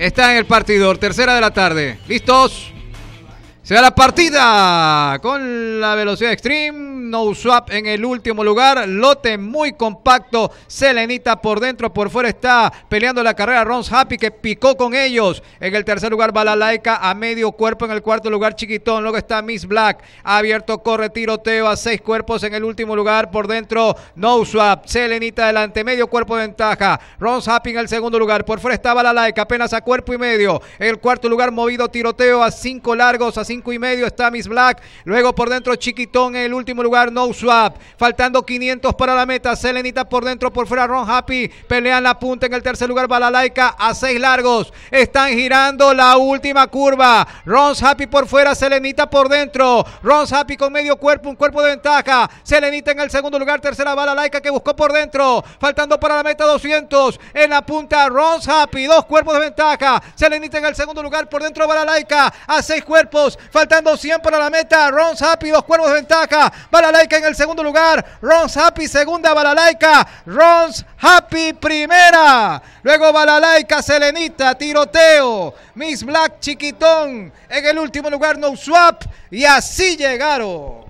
Está en el partidor, tercera de la tarde. ¿Listos? Se da la partida con la velocidad extreme. No Swap en el último lugar. Lote muy compacto. Selenita por dentro, por fuera está peleando la carrera Rons Happy que picó con ellos. En el tercer lugar Balalaika a medio cuerpo. En el cuarto lugar Chiquitón. Luego está Miss Black. Abierto, corre, tiroteo a seis cuerpos en el último lugar. Por dentro No Swap. Selenita adelante, medio cuerpo de ventaja. Rons Happy en el segundo lugar. Por fuera está la apenas a cuerpo y medio. En el cuarto lugar movido tiroteo a cinco largos, a cinco y medio está Miss Black. Luego por dentro Chiquitón en el último lugar. No Swap. Faltando 500 para la meta. Selenita por dentro, por fuera. Ron Happy pelea en la punta. En el tercer lugar, Balalaika a seis largos. Están girando la última curva. Ron Happy por fuera, Selenita por dentro. Ron Happy con medio cuerpo, un cuerpo de ventaja. Selenita en el segundo lugar. Tercera, Balalaika que buscó por dentro. Faltando para la meta 200. En la punta, Ron Happy. Dos cuerpos de ventaja. Selenita en el segundo lugar. Por dentro, Balalaika a seis cuerpos. Faltando 100 para la meta. Ron Happy, dos cuerpos de ventaja. Balalaika en el segundo lugar. Rons Happy, segunda Balalaika. Rons Happy, primera. Luego Balalaika, Selenita, tiroteo. Miss Black, chiquitón. En el último lugar, No Swap. Y así llegaron.